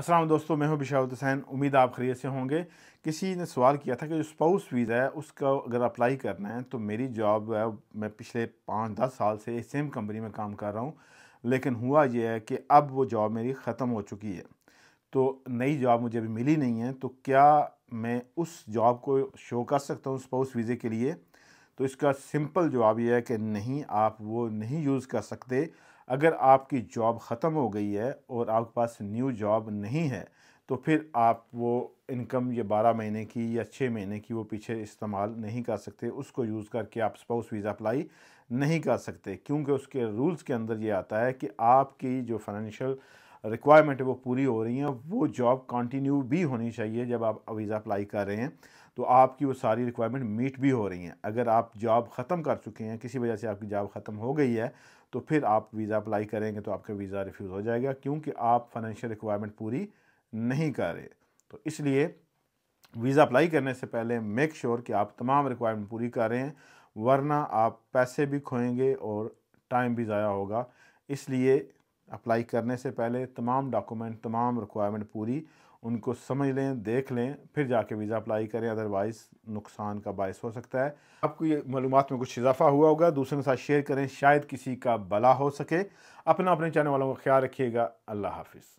असलम दोस्तों मैं हूं बिशाउत हुसैन उम्मीद आप खरीद से होंगे किसी ने सवाल किया था कि जो स्पाउस वीज़ा है उसका अगर अप्लाई करना है तो मेरी जॉब है मैं पिछले पाँच दस साल से सेम कंपनी में काम कर रहा हूँ लेकिन हुआ यह है कि अब वो जॉब मेरी ख़त्म हो चुकी है तो नई जॉब मुझे अभी मिली नहीं है तो क्या मैं उस जॉब को शो कर सकता हूँ स्पाउस वीज़े के लिए तो इसका सिंपल जवाब यह है कि नहीं आप वो नहीं यूज़ कर सकते अगर आपकी जॉब ख़त्म हो गई है और आपके पास न्यू जॉब नहीं है तो फिर आप वो इनकम ये बारह महीने की या छः महीने की वो पीछे इस्तेमाल नहीं कर सकते उसको यूज़ करके आप स्पाउस वीज़ा अप्लाई नहीं कर सकते क्योंकि उसके रूल्स के अंदर ये आता है कि आपकी जो फाइनेंशियल रिक्वायरमेंट है वो पूरी हो रही हैं वो जॉब कंटिन्यू भी होनी चाहिए जब आप वीज़ा अप्लाई कर रहे हैं तो आपकी वो सारी रिक्वायरमेंट मीट भी हो रही हैं अगर आप जॉब ख़त्म कर चुके हैं किसी वजह से आपकी जॉब ख़त्म हो गई है तो फिर आप वीज़ा अप्लाई करेंगे तो आपका वीज़ा रिफ्यूज़ हो जाएगा क्योंकि आप फाइनेंशियल रिक्वायरमेंट पूरी नहीं कर रहे तो इसलिए वीज़ा अप्लाई करने से पहले मेक श्योर sure कि आप तमाम रिक्वायरमेंट पूरी कर रहे हैं वरना आप पैसे भी खोएंगे और टाइम भी ज़ाया होगा इसलिए अप्लाई करने से पहले तमाम डॉक्यूमेंट तमाम रिक्वायरमेंट पूरी उनको समझ लें देख लें फिर जाके वीज़ा अप्लाई करें अदरवाइज़ नुकसान का बायस हो सकता है आपको ये मालूम में कुछ इजाफा हुआ होगा दूसरे के साथ शेयर करें शायद किसी का भला हो सके अपना अपने चाहने वालों का ख्याल रखिएगा अल्लाह हाफिज़